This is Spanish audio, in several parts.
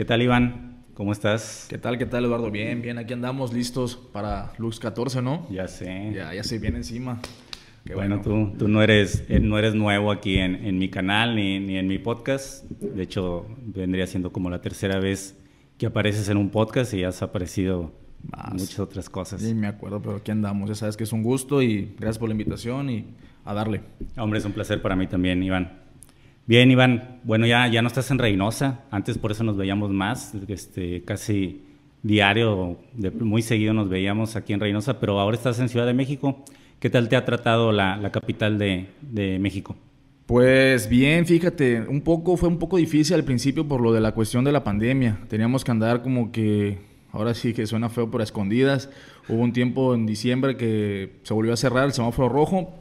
¿Qué tal, Iván? ¿Cómo estás? ¿Qué tal, qué tal, Eduardo? Bien, bien, aquí andamos listos para Lux 14, ¿no? Ya sé. Ya, ya sé, bien encima. Qué bueno, Tú, tú, no, eres, eh, no eres nuevo aquí en, mi canal ni, en mi podcast. De hecho, vendría siendo como la tercera vez que apareces en un podcast y has aparecido en muchas otras cosas. Sí, me acuerdo, pero aquí andamos. Ya sabes que es un gusto y gracias por la invitación y a darle. Hombre, es un placer para mí también, Iván. Bien, Iván, bueno, ya, ya no estás en Reynosa, antes por eso nos veíamos más, este, casi diario, muy seguido nos veíamos aquí en Reynosa, pero ahora estás en Ciudad de México. ¿Qué tal te ha tratado la, capital de, México? Pues bien, fíjate, un poco, fue un poco difícil al principio por lo de la cuestión de la pandemia. Teníamos que andar como que, ahora sí que suena feo por escondidas. Hubo un tiempo en diciembre que se volvió a cerrar el semáforo rojo,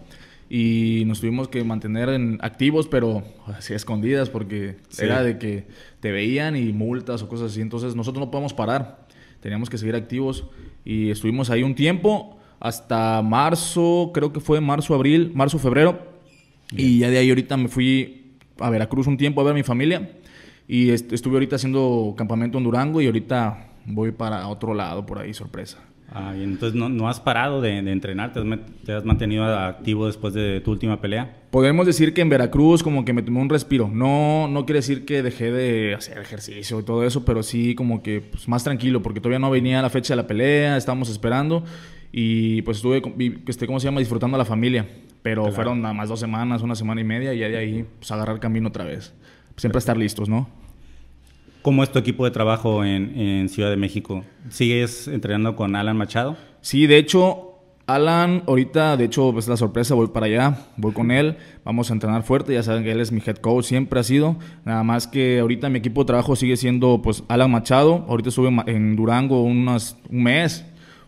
y nos tuvimos que mantener en activos, pero así escondidas, porque era de que te veían y multas o cosas así. Entonces nosotros no podíamos parar, teníamos que seguir activos y estuvimos ahí un tiempo hasta marzo, creo que fue marzo, abril, marzo, febrero. Y ya de ahí ahorita me fui a Veracruz un tiempo a ver a mi familia y estuve ahorita haciendo campamento en Durango y ahorita voy para otro lado por ahí, sorpresa. Ah, entonces no, has parado de, entrenar, ¿Te has, mantenido activo después de tu última pelea. Podemos decir que en Veracruz como que me tomé un respiro. No, no quiere decir que dejé de hacer ejercicio y todo eso, pero sí como que pues, más tranquilo, porque todavía no venía la fecha de la pelea, estábamos esperando y pues estuve, esté ¿cómo se llama? Disfrutando a la familia. Pero fueron nada más dos semanas, una semana y media y de ahí pues agarrar camino otra vez. Siempre estar listos, ¿no? ¿Cómo es tu equipo de trabajo en, Ciudad de México? ¿Sigues entrenando con Alan Machado? Sí, de hecho, Alan, ahorita, de hecho, es pues, la sorpresa, voy para allá, voy con él, vamos a entrenar fuerte, ya saben que él es mi head coach, siempre ha sido, nada más que ahorita mi equipo de trabajo sigue siendo, pues, Alan Machado, ahorita estuve en Durango unas, un mes,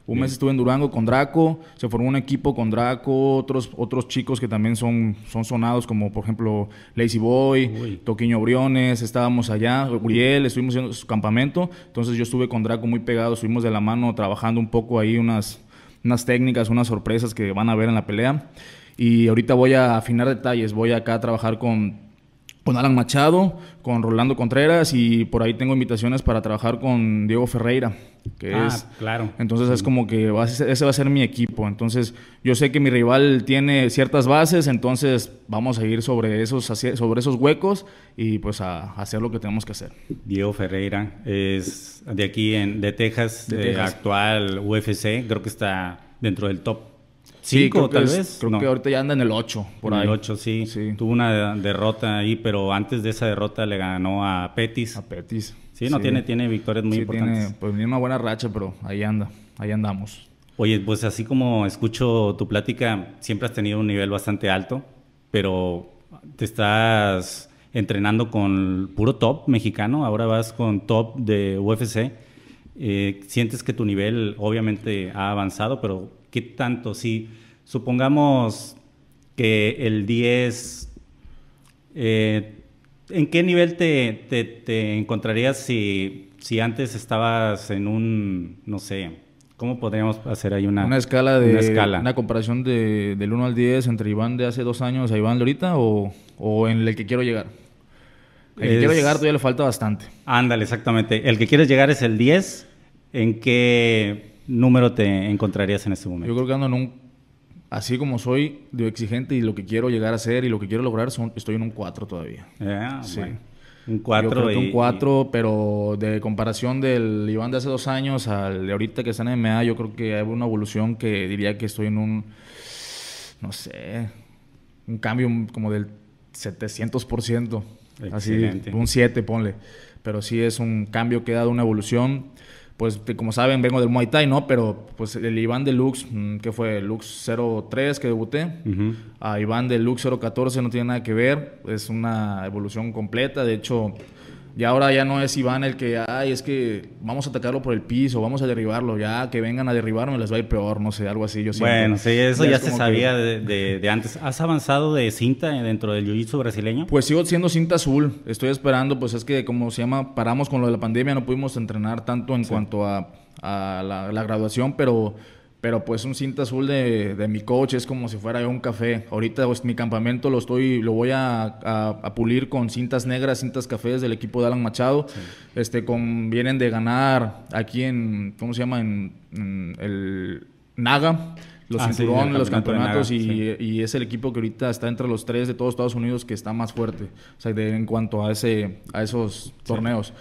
un mes estuve en Durango con Draco, se formó un equipo con Draco, otros, otros chicos que también son, son sonados, como por ejemplo Lazy Boy, Uy. Toquiño Briones, estábamos allá, Uriel, estuvimos en su campamento, entonces yo estuve con Draco muy pegado, estuvimos de la mano trabajando un poco ahí unas, unas técnicas, unas sorpresas que van a ver en la pelea. Y ahorita voy a afinar detalles, voy acá a trabajar con con Alan Machado, con Rolando Contreras y por ahí tengo invitaciones para trabajar con Diego Ferreira, que ah, claro. Entonces es como que va ese va a ser mi equipo. Entonces yo sé que mi rival tiene ciertas bases, entonces vamos a ir sobre esos sobre esos huecos y pues a, hacer lo que tenemos que hacer. Diego Ferreira es de aquí en de Texas, de eh, actual UFC, creo que está dentro del top 5 tal vez. Creo que ahorita ya anda en el 8, por ahí. el 8, sí. Tuvo una derrota ahí, pero antes de esa derrota le ganó a Petis. A Petis. Sí, no, Tiene, tiene victorias muy importantes. pues tiene una buena racha, pero ahí anda, ahí andamos. Oye, pues así como escucho tu plática, siempre has tenido un nivel bastante alto, pero te estás entrenando con puro top mexicano, ahora vas con top de UFC. Eh, sientes que tu nivel obviamente ha avanzado, pero ¿Qué tanto? Si supongamos que el 10, eh, ¿en qué nivel te, encontrarías si, antes estabas en un, no sé, ¿cómo podríamos hacer ahí una, escala? De, una, escala. una comparación del 1 al 10 entre Iván de hace dos años a Iván de ahorita o, en el que quiero llegar. El que quiero llegar todavía le falta bastante. Ándale, exactamente. El que quieres llegar es el 10. ¿En qué número te encontrarías en este momento? Yo creo que ando en un, así como soy de exigente y lo que quiero llegar a ser y lo que quiero lograr, son, estoy en un 4 todavía. Ah, sí. Un 4. Yo creo que un 4, pero de comparación del Iván de hace dos años al de ahorita que está en MA, yo creo que hay una evolución que diría que estoy en un, no sé, un cambio como del 700%. Así, un 7, ponle. Pero sí es un cambio que ha dado una evolución pues como saben, vengo del Muay Thai, ¿no? Pero pues el Iván Deluxe, mm, que fue Lux 03 que debuté, a Iván Deluxe 014 no tiene nada que ver, es una evolución completa, de hecho y ahora ya no es Iván el que, ay, es que vamos a atacarlo por el piso, vamos a derribarlo, ya que vengan a derribarme les va a ir peor, no sé, algo así. Yo bueno, sí, eso ya, se sabía de, de, antes. ¿Has avanzado de cinta dentro del jiu-jitsu brasileño? Pues sigo siendo cinta azul, estoy esperando, pues es que como se llama, paramos con lo de la pandemia, no pudimos entrenar tanto en cuanto a, a la graduación, pero pero pues un cinta azul de, mi coach es como si fuera un café. Ahorita pues, mi campamento lo estoy, lo voy a, pulir con cintas negras, cintas cafés del equipo de Alan Machado. Este, vienen de ganar aquí en, ¿cómo se llama? en, el Naga los ah, cinturones, los campeonatos y, es el equipo que ahorita está entre los tres de todos Estados Unidos que está más fuerte, en cuanto a ese a esos torneos.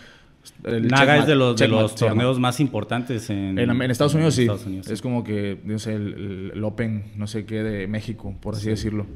Naga es de los, torneos más importantes en, Estados Unidos, sí. es como que, no sé, el, Open, no sé qué, de México, por así decirlo.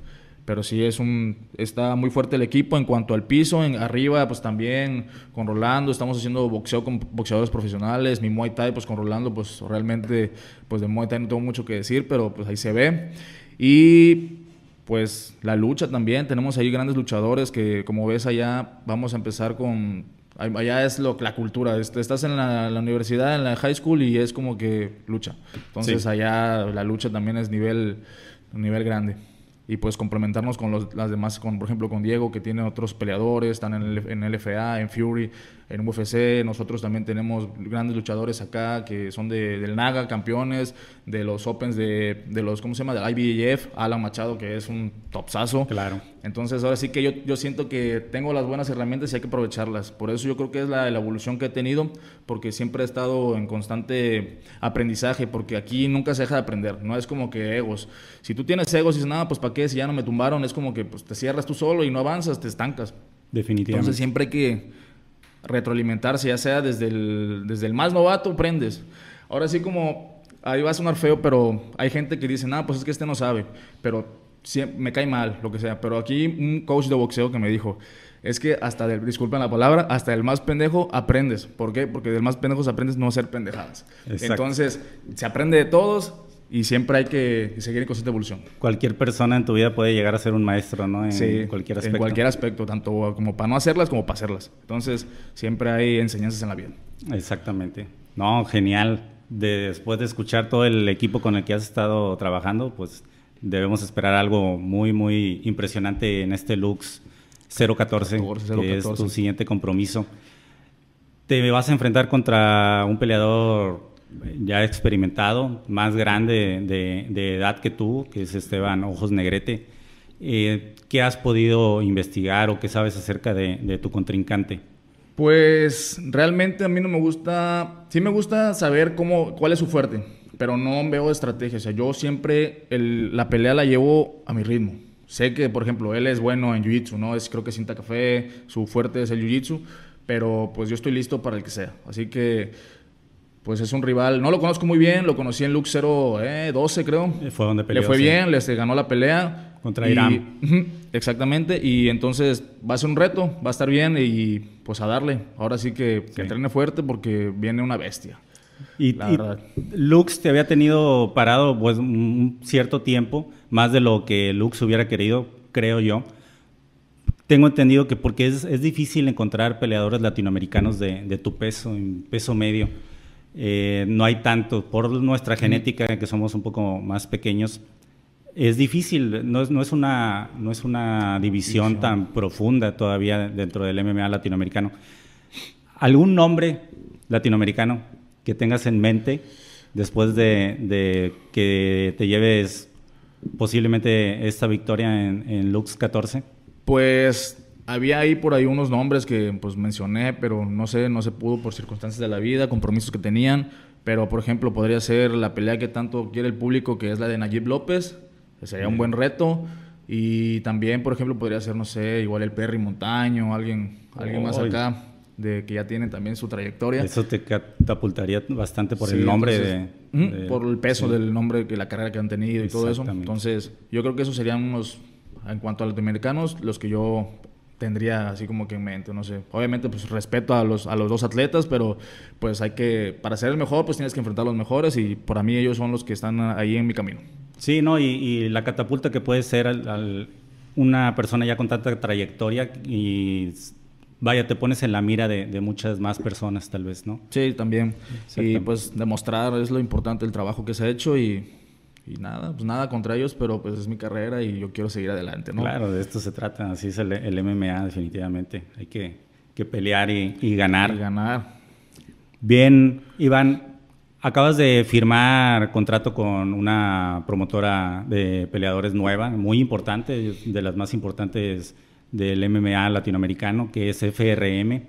Pero sí es un, está muy fuerte el equipo en cuanto al piso, en arriba pues también con Rolando, estamos haciendo boxeo con boxeadores profesionales, mi Muay Thai pues con Rolando pues realmente pues de Muay Thai no tengo mucho que decir, pero pues ahí se ve. Y pues la lucha también, tenemos ahí grandes luchadores que como ves allá vamos a empezar con Allá es lo, la cultura. Estás en la, universidad, en la high school y es como que lucha. Entonces allá la lucha también es nivel, nivel grande y pues complementarnos con las demás, con, por ejemplo con Diego que tiene otros peleadores, están en, en LFA, en Fury, en UFC, nosotros también tenemos grandes luchadores acá que son de, del Naga, campeones, de los Opens, de, de los, ¿cómo se llama? Del IBJF, Alan Machado que es un topsazo. Claro. Entonces ahora sí que yo, yo siento que tengo las buenas herramientas y hay que aprovecharlas. Por eso yo creo que es la, la evolución que he tenido porque siempre he estado en constante aprendizaje porque aquí nunca se deja de aprender, no es como que egos. Si tú tienes egos y dices, nada, pues para qué? Si ya no me tumbaron, es como que pues, te cierras tú solo y no avanzas, te estancas. Definitivamente. Entonces siempre hay que retroalimentarse, ya sea desde el, desde el más novato, aprendes. Ahora sí como, ahí va a sonar feo, pero hay gente que dice, nada, pues es que este no sabe, pero me cae mal, lo que sea. Pero aquí un coach de boxeo que me dijo, es que hasta del, disculpen la palabra, hasta el más pendejo aprendes. ¿Por qué? Porque del más pendejo aprendes no hacer pendejadas. Exacto. Entonces, se aprende de todos, y siempre hay que seguir en constante evolución. Cualquier persona en tu vida puede llegar a ser un maestro, ¿no? En cualquier aspecto. En cualquier aspecto, tanto como para no hacerlas como para hacerlas. Entonces, siempre hay enseñanzas en la vida. Exactamente. No, genial. después de escuchar todo el equipo con el que has estado trabajando, pues debemos esperar algo muy, muy impresionante en este Lux 014, 014. que es tu siguiente compromiso. Te vas a enfrentar contra un peleador ya experimentado, más grande de, edad que tú, que es Esteban Ojos Negrete, eh, ¿qué has podido investigar o qué sabes acerca de, tu contrincante? Pues realmente a mí no me gusta, sí me gusta saber cómo, cuál es su fuerte, pero no veo estrategias. O sea, yo siempre la pelea la llevo a mi ritmo. Sé que, por ejemplo, él es bueno en Jiu-Jitsu, ¿no? Es, creo que Cinta Café, su fuerte es el Jiu-Jitsu, pero pues yo estoy listo para el que sea. Así que pues es un rival, no lo conozco muy bien, lo conocí en Lux 0... eh, creo. Eh, fue donde peleó. Le fue bien, Le ganó la pelea. Contra Irán. Exactamente, y entonces va a ser un reto, va a estar bien y pues a darle. Ahora sí que, que entrene fuerte porque viene una bestia. Y, Lux te había tenido parado pues un cierto tiempo, más de lo que Lux hubiera querido, creo yo. Tengo entendido que porque es, difícil encontrar peleadores latinoamericanos de, tu peso, en peso medio. Eh, no hay tanto, por nuestra genética, que somos un poco más pequeños, es difícil, no es, una, no es una división, tan profunda todavía dentro del MMA latinoamericano. ¿Algún nombre latinoamericano que tengas en mente después de, que te lleves posiblemente esta victoria en, en Lux 14? Pues había ahí por ahí unos nombres que pues mencioné, pero no sé, no se pudo por circunstancias de la vida, compromisos que tenían. Pero, por ejemplo, podría ser la pelea que tanto quiere el público, que es la de Nayib López. Que sería un buen reto. Y también, por ejemplo, podría ser, no sé, igual el Perry Montaño, alguien, alguien más acá, de que ya tiene también su trayectoria. Eso te catapultaría bastante por el nombre de, Por el peso del nombre, que la carrera que han tenido y todo eso. Entonces, yo creo que esos serían unos, en cuanto a los los que yo tendría así como que en mente, no sé. Obviamente, pues respeto a los, a los dos atletas, pero pues hay que, para ser el mejor, pues tienes que enfrentar a los mejores y para mí ellos son los que están ahí en mi camino. Sí, ¿no? Y, la catapulta que puede ser una persona ya con tanta trayectoria y vaya, te pones en la mira de, de, muchas más personas tal vez, ¿no? Sí, también. Y pues demostrar es lo importante, el trabajo que se ha hecho y y nada, pues nada contra ellos, pero pues es mi carrera y yo quiero seguir adelante, ¿no? Claro, de esto se trata, así es el, MMA definitivamente. Hay que, pelear y, ganar. Y ganar. Bien, Iván, acabas de firmar contrato con una promotora de peleadores nueva, muy importante, de las más importantes del MMA latinoamericano, que es FRM.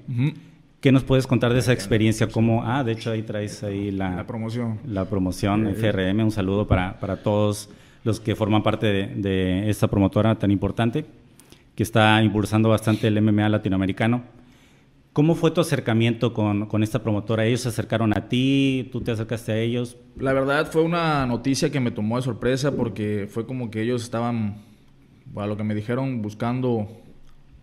¿Qué nos puedes contar de esa experiencia? ¿Cómo? Ah, de hecho ahí traes ahí la, promoción. La promoción eh, FRM. Un saludo para, todos los que forman parte de, esta promotora tan importante que está impulsando bastante el MMA latinoamericano. ¿Cómo fue tu acercamiento con, con, esta promotora? ¿Ellos se acercaron a ti? ¿Tú te acercaste a ellos? La verdad fue una noticia que me tomó de sorpresa porque fue como que ellos estaban, a lo que me dijeron, buscando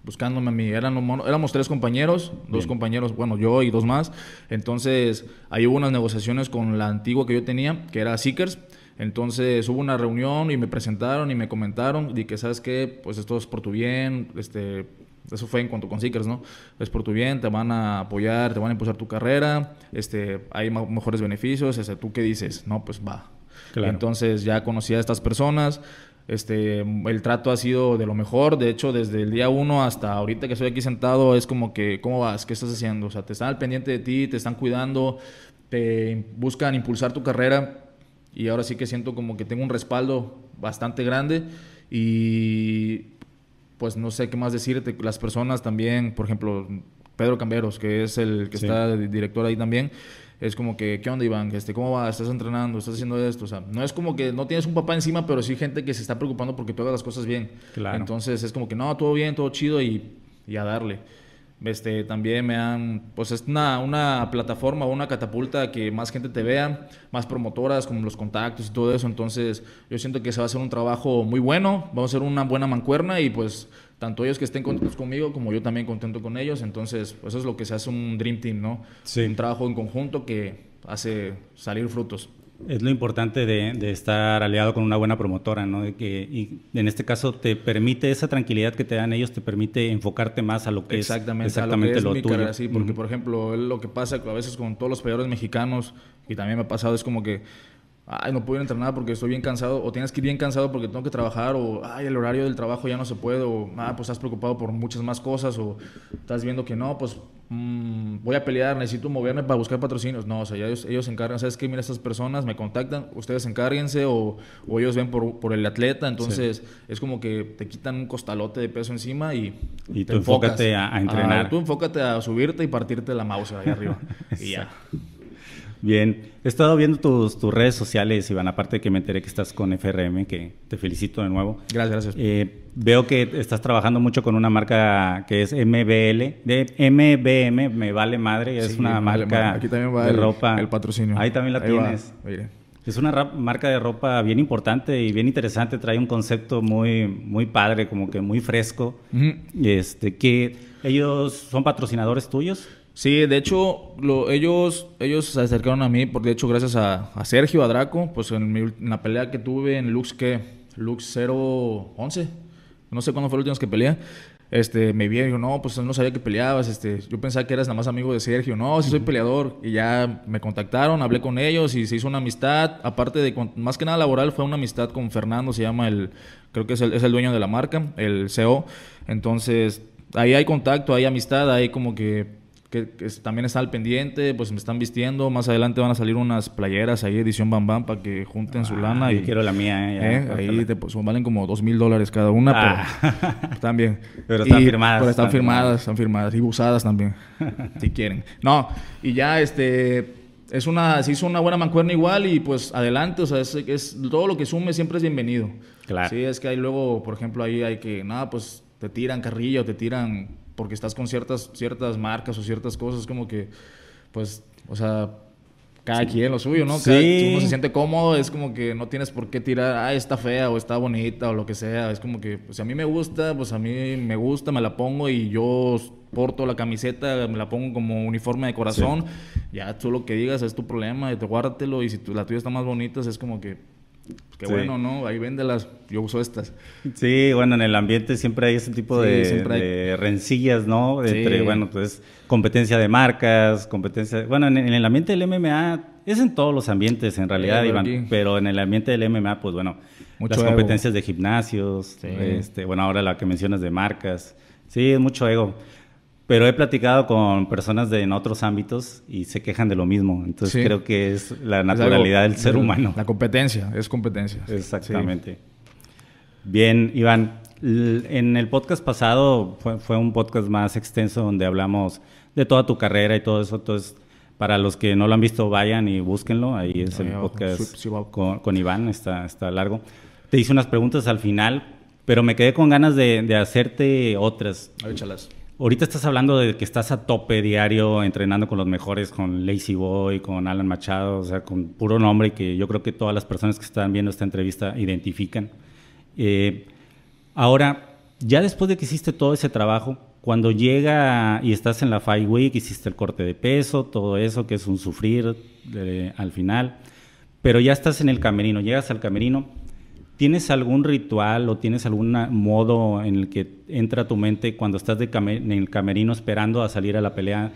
buscándome a mí. Eran éramos tres compañeros, dos compañeros, bueno, yo y dos más. Entonces, ahí hubo unas negociaciones con la antigua que yo tenía, que era Seekers. Entonces hubo una reunión y me presentaron y me comentaron y que, ¿sabes qué? Pues esto es por tu bien, este, eso fue en cuanto con Seekers, ¿no? Es por tu bien, te van a apoyar, te van a impulsar tu carrera, este, hay mejores beneficios, ese ¿tú qué dices? No, pues va. Entonces ya conocí a estas personas, este, el trato ha sido de lo mejor, de hecho desde el día uno hasta ahorita que estoy aquí sentado es como que, ¿cómo vas? ¿Qué estás haciendo? O sea, te están al pendiente de ti, te están cuidando, te buscan impulsar tu carrera y ahora sí que siento como que tengo un respaldo bastante grande y pues no sé qué más decirte, las personas también, por ejemplo, Pedro Camberos, que es el que está director ahí también, es como que, ¿qué onda, Iván? Este, ¿Cómo va? ¿Estás entrenando? ¿Estás haciendo esto? O sea, no es como que no tienes un papá encima, pero sí gente que se está preocupando porque tú las cosas bien. Claro. Entonces es como que, no, todo bien, todo chido y, y a darle. Este, también me han, pues es una, plataforma una catapulta que más gente te vea, más promotoras, como los contactos y todo eso. Entonces, yo siento que se va a hacer un trabajo muy bueno, vamos a ser una buena mancuerna y pues tanto ellos que estén contentos conmigo como yo también contento con ellos. Entonces, pues eso es lo que se hace un Dream Team, ¿no? Sí. Un trabajo en conjunto que hace salir frutos. Es lo importante de, estar aliado con una buena promotora, ¿no? De que, y en este caso te permite esa tranquilidad que te dan ellos, te permite enfocarte más a lo que exactamente, es exactamente lo, que es lo tuyo. sí, porque por ejemplo, lo que pasa a veces con todos los peores mexicanos, y también me ha pasado, es como que no puedo ir a entrenar porque estoy bien cansado, o tienes que ir bien cansado porque tengo que trabajar, o ay, el horario del trabajo ya no se puede, o ah, pues estás preocupado por muchas más cosas, o estás viendo que no, pues mm, voy a pelear, necesito moverme para buscar patrocinios. No, o sea, ellos, se encargan, ¿sabes qué? Mira, estas personas me contactan, ustedes encárguense, o, o ellos ven por, por, el atleta, entonces es como que te quitan un costalote de peso encima y. Y tú enfócate a, entrenar. tú enfócate a subirte y partirte la mouse ahí arriba. y ya. Bien, he estado viendo tus, redes sociales, Iván, aparte de que me enteré que estás con FRM, que te felicito de nuevo. Gracias, gracias. Eh, veo que estás trabajando mucho con una marca que es MBL, de MBM, me vale madre, es una marca Aquí también va de el, patrocinio. Ahí también la tienes. Es una marca de ropa bien importante y bien interesante, trae un concepto muy, muy padre, como que muy fresco. Este, que ellos son patrocinadores tuyos. Sí, de hecho, ellos, ellos se acercaron a mí, porque de hecho, gracias a, Sergio, a Draco, pues en, la pelea que tuve en Lux, ¿qué? Lux 011, no sé cuándo fue la última que peleé, este, me vio y dijo, no, pues no sabía que peleabas, este, yo pensaba que eras nada más amigo de Sergio, no, sí soy peleador, y ya me contactaron, hablé con ellos y se hizo una amistad, aparte de, más que nada laboral, fue una amistad con Fernando, se llama el, creo que es el, es el dueño de la marca, el CEO, entonces, ahí hay contacto, hay amistad, hay como que que, también está al pendiente, pues me están vistiendo. Más adelante van a salir unas playeras ahí, edición Bam Bam, para que junten su ah, lana. Yo quiero la mía, ¿eh? Ahí te, pues, valen como dos mil dólares cada una, ah. pero están bien. Pero están firmadas. Pero están, firmadas, están firmadas. Y usadas también, si quieren. No, y ya este es una, se hizo una buena mancuerna igual y pues adelante, o sea, es, es todo lo que sume siempre es bienvenido. Claro. Sí, es que hay luego, por ejemplo, ahí hay que, nada, pues te tiran carrilla te tiran porque estás con ciertas, ciertas marcas o ciertas cosas, como que, pues, o sea, cada quien lo suyo, ¿no? Cada, si uno se siente cómodo, es como que no tienes por qué tirar, ah, está fea o está bonita o lo que sea. Es como que, pues, si a mí me gusta, pues a mí me gusta, me la pongo y yo porto la camiseta, me la pongo como uniforme de corazón. Ya tú lo que digas es tu problema, te guárdatelo y si la tuya está más bonita, es como que Qué bueno, ¿no? Ahí véndelas, yo uso estas. Sí, bueno, en el ambiente siempre hay ese tipo de, rencillas, ¿no? Entre, bueno, pues competencia de marcas, competencia... Bueno, en, el ambiente del MMA, es en todos los ambientes en realidad, Iván, pero en el ambiente del MMA, pues bueno, las competencias de gimnasios, este, bueno, ahora la que mencionas de marcas, sí, es mucho ego. Pero he platicado con personas de, en otros ámbitos y se quejan de lo mismo. Entonces creo que es la naturalidad del ser humano. La competencia, es competencia. Exactamente. Bien, Iván, en el podcast pasado fue, un podcast más extenso donde hablamos de toda tu carrera y todo eso. Entonces, para los que no lo han visto, vayan y búsquenlo. Ahí es el ah, podcast con, Iván, está, está largo. Te hice unas preguntas al final, pero me quedé con ganas de, hacerte otras. Échalas. Ahorita estás hablando de que estás a tope diario entrenando con los mejores, con Lazy Boy, con Alan Machado, o sea, con puro nombre que yo creo que todas las personas que están viendo esta entrevista identifican. Eh, ahora, ya después de que hiciste todo ese trabajo, cuando llega y estás en la Five Week, hiciste el corte de peso, todo eso, que es un sufrir eh, al final, pero ya estás en el camerino, llegas al camerino ¿Tienes algún ritual o tienes algún modo en el que entra tu mente cuando estás en el camerino esperando a salir a la pelea?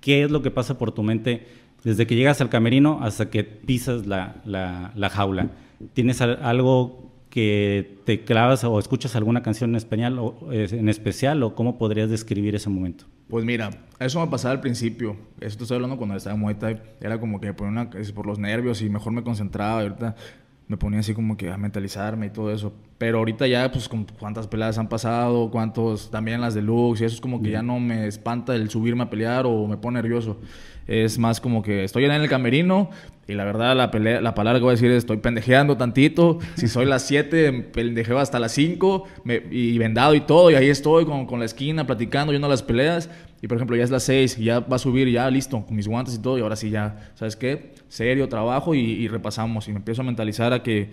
¿Qué es lo que pasa por tu mente desde que llegas al camerino hasta que pisas la, jaula? ¿Tienes algo que te clavas o escuchas alguna canción en español o en especial o cómo podrías describir ese momento? Pues mira, eso me pasaba al principio. esto solo estoy hablando cuando estaba en Era como que por, una, por los nervios y mejor me concentraba. ahorita me ponía así como que a mentalizarme y todo eso. Pero ahorita ya, pues, con cuántas peleas han pasado, cuántos, también las deluxe, y eso es como que ya no me espanta el subirme a pelear o me pone nervioso. Es más como que estoy en el camerino y la verdad la, pelea, la palabra que voy a decir es estoy pendejeando tantito. Si soy las 7, pendejeo hasta las 5 y vendado y todo. Y ahí estoy con, con la esquina platicando, a las peleas. Y por ejemplo, ya es las 6, ya va a subir, ya listo, con mis guantes y todo, y ahora sí ya, ¿sabes qué? Serio, trabajo y, y repasamos. Y me empiezo a mentalizar a que,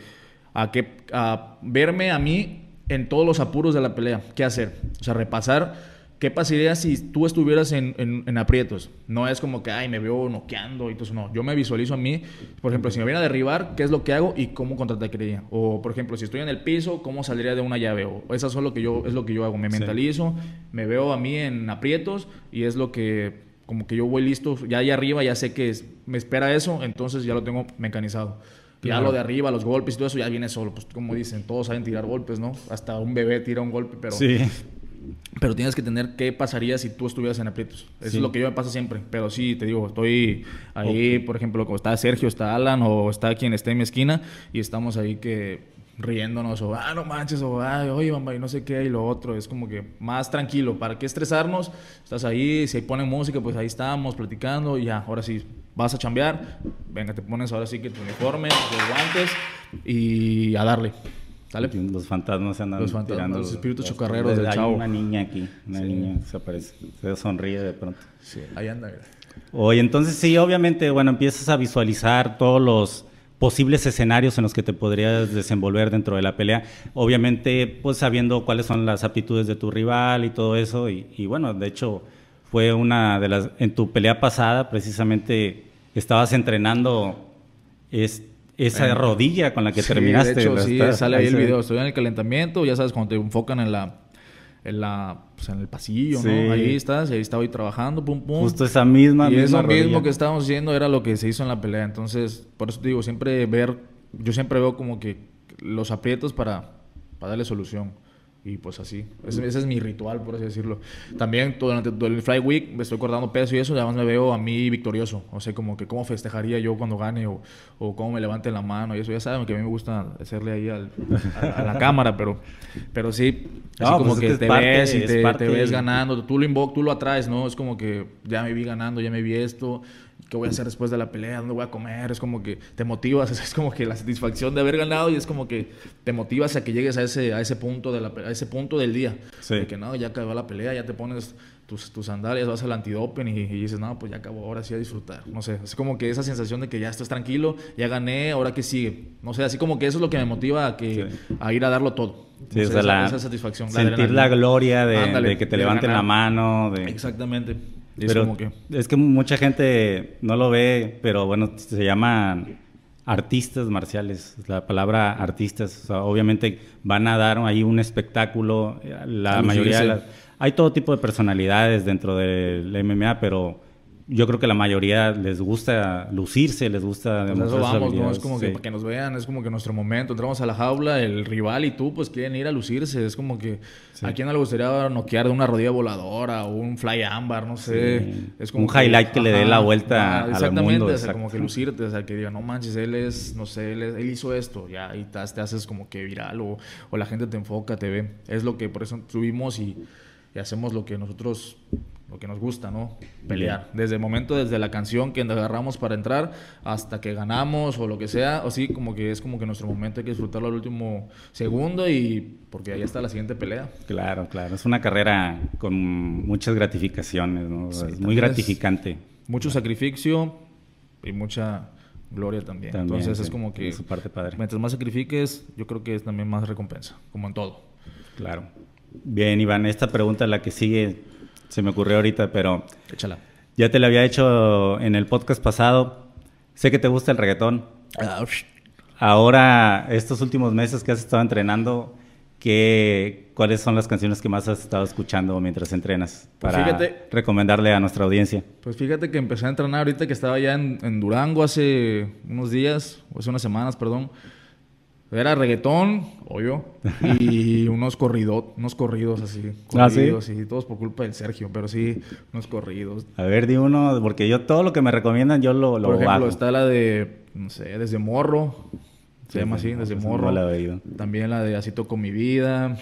a que, a verme a mí en todos los apuros de la pelea. ¿Qué hacer? O sea, repasar ¿Qué pasaría si tú estuvieras en, aprietos? No es como que, ay, me veo noqueando y todo eso. No, yo me visualizo a mí. Por ejemplo, si me viene a derribar, ¿qué es lo que hago y cómo contraatacaría? O, por ejemplo, si estoy en el piso, ¿cómo saldría de una llave? O eso es lo que yo, es lo que yo hago. Me mentalizo, me veo a mí en aprietos y es lo que, como que yo voy listo. Ya ahí arriba, ya sé que me espera eso, entonces ya lo tengo mecanizado. Ya lo de arriba, los golpes y todo eso ya viene solo. Pues como dicen, todos saben tirar golpes, ¿no? Hasta un bebé tira un golpe, pero... Sí pero tienes que tener qué pasaría si tú estuvieras en aprietos. Eso es lo que yo me pasa siempre. Pero sí, te digo, estoy ahí, por ejemplo, como está Sergio, está Alan o está quien esté en mi esquina y estamos ahí que riéndonos o, ah, no manches, o, ay oye, mamá, y no sé qué, y lo otro. Es como que más tranquilo. ¿Para qué estresarnos? Estás ahí, se ahí ponen música, pues ahí estamos platicando y ya, ahora sí, vas a chambear. Venga, te pones ahora sí que tu uniforme, tus guantes y a darle. Los fantasmas se andan Los los espíritus chocarreros del chavo. Hay una niña aquí, una niña se aparece, se sonríe de pronto. Sí, ahí anda. Oye, entonces sí, obviamente, bueno, empiezas a visualizar todos los posibles escenarios en los que te podrías desenvolver dentro de la pelea, obviamente pues sabiendo cuáles son las aptitudes de tu rival y todo eso, y, bueno, de hecho fue una de las, en tu pelea pasada precisamente estabas entrenando este… Esa rodilla con la que terminaste. De hecho, sale ahí el video. Estoy en el calentamiento, ya sabes, cuando te enfocan en la en la pues en el pasillo, ¿no? Ahí estás, ahí estaba ahí trabajando, pum pum. Justo esa misma. Y eso mismo que estábamos haciendo era lo que se hizo en la pelea. Entonces, por eso te digo, siempre ver, yo siempre veo como que los aprietos para, para darle solución. Y pues así. Mm. Ese, es mi ritual, por así decirlo. También durante el Fly Week me estoy cortando peso y eso, y además me veo a mí victorioso. O sea, como que cómo festejaría yo cuando gane o, o cómo me levante la mano y eso. Ya saben que a mí me gusta hacerle ahí a, la cámara, pero, pero sí, así como que te ves te, ves ganando. Tú lo, invocas tú lo atraes, ¿no? Es como que ya me vi ganando, ya me vi esto qué voy a hacer después de la pelea, dónde voy a comer, es como que te motivas, es como que la satisfacción de haber ganado y es como que te motivas a que llegues a ese, a ese, punto, de la, ese punto del día. De que no, ya acabó la pelea, ya te pones tus, tus sandalias, vas al antidoping y, dices, no, pues ya acabó, ahora sí a disfrutar. No sé, es como que esa sensación de que ya estás tranquilo, ya gané, ahora que sigue. No sé, así como que eso es lo que me motiva a, que, a ir a darlo todo. desde esa, la, satisfacción. Sentir la, gloria de, que te levanten la mano. De... Exactamente. Es que... mucha gente no lo ve, pero bueno, se llaman artistas marciales, la palabra artistas, obviamente van a dar ahí un espectáculo, eh, la mayoría hay todo tipo de personalidades dentro del MMA, pero yo creo que la mayoría les gusta lucirse, les gusta pues vamos, ¿no? Es como que para que nos vean, es como que nuestro momento. Entramos a la jaula, el rival y tú, pues quieren ir a lucirse. Es como que a quién no le gustaría noquear de una rodilla voladora o un fly ámbar, no sé. Es como un highlight que le dé la vuelta exactamente, al mundo. O sea, como que lucirte, o sea, que diga, no manches, él es, no sé, él, hizo esto, ya, y te, te haces como que viral o, o la gente te enfoca, te ve. Es lo que por eso subimos y y hacemos lo que nosotros lo que nos gusta, ¿no? Pelear. Desde el momento, desde la canción que agarramos para entrar hasta que ganamos o lo que sea, o sí, como que es como que nuestro momento hay que disfrutarlo al último segundo y porque ahí está la siguiente pelea. Claro, claro. Es una carrera con muchas gratificaciones, ¿no? es muy gratificante. mucho sacrificio y mucha gloria también. Entonces es como que... Su parte padre. Mientras más sacrifiques, yo creo que es también más recompensa, como en todo. Claro. Bien, Iván, esta pregunta, la que sigue, se me ocurrió ahorita, pero... Échala. Ya te la había hecho en el podcast pasado. Sé que te gusta el reggaetón. Ah, Ahora, estos últimos meses que has estado entrenando, ¿qué, ¿cuáles son las canciones que más has estado escuchando mientras entrenas? Pues para recomendarle a nuestra audiencia. Pues fíjate que empecé a entrenar ahorita que estaba ya en, en Durango hace unos días, o hace unas semanas, perdón. Era reggaetón, obvio, y unos, corridos, unos corridos así. ¿Ah, corridos, Y todos por culpa del Sergio, pero sí, unos corridos. A ver, di uno, porque yo todo lo que me recomiendan yo lo, lo Por ejemplo, está la de, no sé, Desde Morro, se llama así, Desde Morro. También la de Así Toco Mi Vida.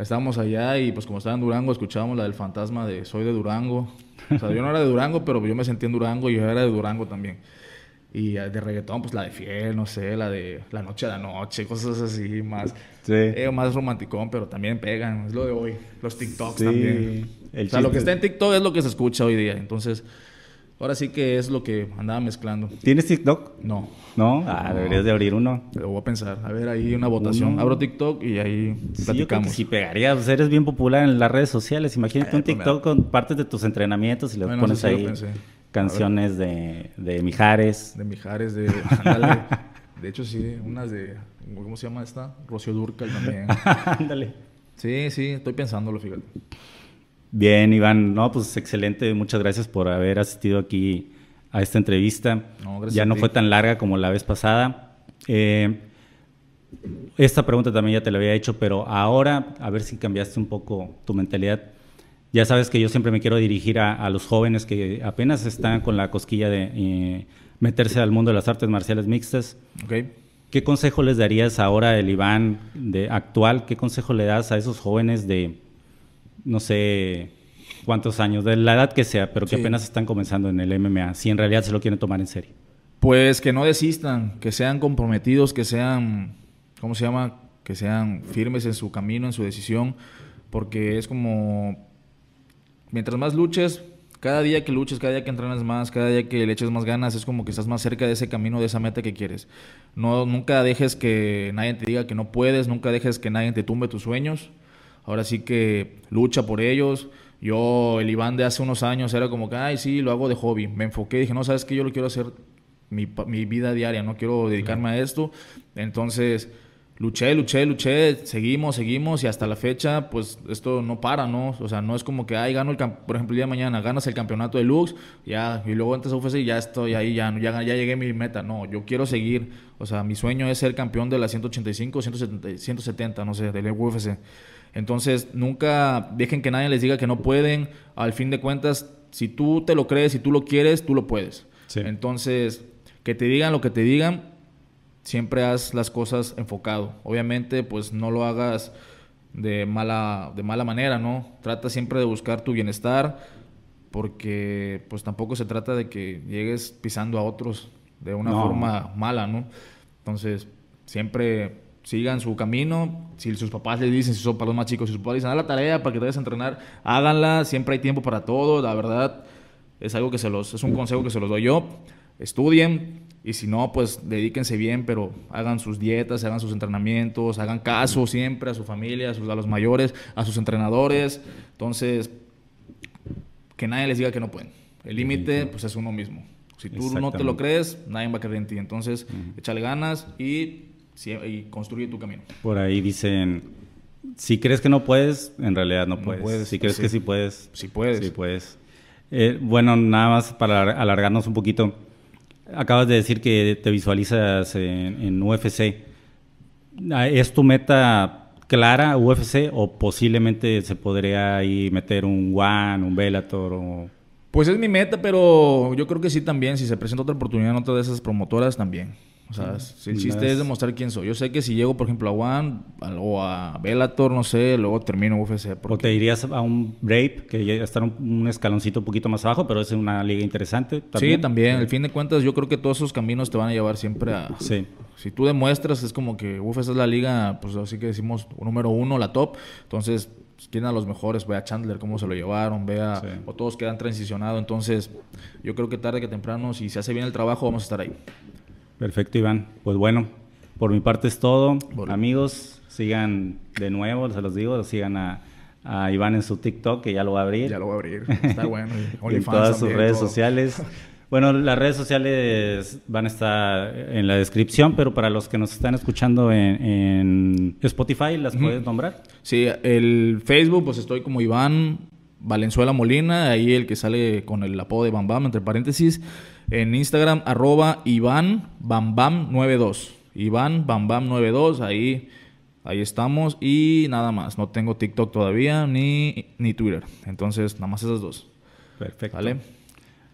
Estábamos allá y pues como estaba en Durango, escuchábamos la del fantasma de Soy de Durango. O sea, yo no era de Durango, pero yo me sentí en Durango y yo era de Durango también. Y de reggaetón, pues la de Fiel, no sé, la de La Noche a la Noche, cosas así, más, eh, más romanticón, pero también pegan, es lo de hoy. Los TikToks también. o sea, lo que está en TikTok es lo que se escucha hoy día. Entonces, ahora sí que es lo que andaba mezclando. ¿Tienes TikTok? No. ¿No? Ah, deberías de abrir uno. Lo voy a pensar. A ver, ahí una votación. Abro TikTok y ahí sí, platicamos. si pegarías, pues, eres bien popular en las redes sociales. Imagínate ah, un pues, TikTok con partes de tus entrenamientos y lo bueno, pones ahí. Lo pensé canciones de, de, Mijares. De Mijares, de... de hecho, sí, unas de... ¿Cómo se llama esta? Rocío Durcal también. Ándale. sí, sí, estoy pensándolo, fíjate. Bien, Iván. No, pues excelente. Muchas gracias por haber asistido aquí a esta entrevista. ya no fue tan larga como la vez pasada. Eh, esta pregunta también ya te la había hecho, pero ahora a ver si cambiaste un poco tu mentalidad. Ya sabes que yo siempre me quiero dirigir a, los jóvenes que apenas están con la cosquilla de eh, meterse al mundo de las artes marciales mixtas. ¿Qué consejo les darías ahora, el Iván de actual? ¿Qué consejo le das a esos jóvenes de, no sé, cuántos años, de la edad que sea, pero que apenas están comenzando en el MMA, si en realidad se lo quieren tomar en serio? Pues que no desistan, que sean comprometidos, que sean, ¿cómo se llama? Que sean firmes en su camino, en su decisión, porque es como mientras más luches, cada día que luches, cada día que entrenas más, cada día que le eches más ganas, es como que estás más cerca de ese camino, de esa meta que quieres. No, nunca dejes que nadie te diga que no puedes, nunca dejes que nadie te tumbe tus sueños. Ahora sí que lucha por ellos. Yo, el Iván de hace unos años era como que, ay, sí, lo hago de hobby. Me enfoqué, dije, no, sabes que yo lo quiero hacer mi vida diaria, no quiero dedicarme a esto. Entonces, luché, luché, luché, seguimos, seguimos y hasta la fecha, pues esto no para, ¿no? O sea, no es como que, ay, gano el, por ejemplo, el día de mañana ganas el campeonato de Lux, ya, y luego entras a UFC y ya estoy ahí, ya, ya, ya llegué mi meta. No, yo quiero seguir, o sea, mi sueño es ser campeón de la 185, 170, 170 no sé, del UFC. Entonces, nunca dejen que nadie les diga que no pueden. Al fin de cuentas, si tú te lo crees, si tú lo quieres, tú lo puedes. Entonces, que te digan lo que te digan, siempre haz las cosas enfocado. Obviamente, pues no lo hagas de mala, de mala manera, ¿no? Trata siempre de buscar tu bienestar, porque pues tampoco se trata de que llegues pisando a otros de una forma mala, ¿no? Entonces, siempre sigan su camino. Si sus papás les dicen, si son para los más chicos, si sus papás dicen, haz la tarea para que te vayas a entrenar, háganla. Siempre hay tiempo para todo, la verdad. Es algo que se los, es un consejo que se los doy yo. Estudien, y si no, pues dedíquense bien, pero hagan sus dietas, hagan sus entrenamientos, hagan caso siempre a su familia, a, sus, a los mayores, a sus entrenadores. Entonces, que nadie les diga que no pueden. El límite, pues es uno mismo. Si tú no te lo crees, nadie va a creer en ti. Entonces, échale ganas y, construye tu camino. Por ahí dicen, si crees que no puedes, en realidad no puedes. si crees que sí puedes. Sí puedes. puedes. Eh, bueno, nada más para alargarnos un poquito. Acabas de decir que te visualizas en, UFC. Ah, ¿Es tu meta clara UFC o posiblemente se podría ahí meter un One, un Velator Pues es mi meta, pero yo creo que sí también, si se presenta otra oportunidad en otra de esas promotoras también. O sea, el chiste es... demostrar quién soy. Yo sé que si llego, por ejemplo, a One o a Bellator, no sé, luego termino UFC. O te irías a un Brave, que ya está un, un escaloncito un poquito más abajo, pero es una liga interesante. ¿también? Sí, también. Al fin de cuentas, yo creo que todos esos caminos te van a llevar siempre a... Sí. Si tú demuestras, es como que UFC es la liga, pues así que decimos, número uno, la top. Entonces, quién a los mejores, ve a Chandler cómo se lo llevaron, vea, o todos quedan transicionados. Entonces, yo creo que tarde que temprano, si se hace bien el trabajo, vamos a estar ahí. Perfecto, Iván. Pues bueno, por mi parte es todo. Amigos, sigan de nuevo, se los digo, sigan a, Iván en su TikTok, que ya lo va a abrir. Ya lo va a abrir, está bueno. y en todas sus redes sociales. Bueno, las redes sociales van a estar en la descripción, pero para los que nos están escuchando en, Spotify, ¿las pueden puedes nombrar? Sí, el Facebook, pues estoy como Iván Valenzuela Molina, ahí el que sale con el apodo de Bam Bam, entre paréntesis, en Instagram, arroba Iván Bam 92. Iván Bam 92, ahí, ahí estamos y nada más. No tengo TikTok todavía ni, ni Twitter. Entonces, nada más esas dos. Perfecto. ¿Vale?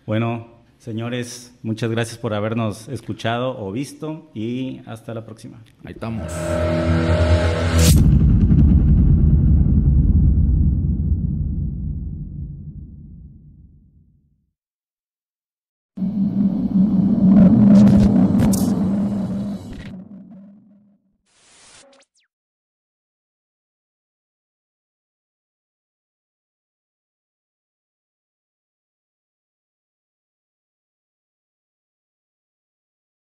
Bueno, señores, muchas gracias por habernos escuchado o visto y hasta la próxima. Ahí estamos.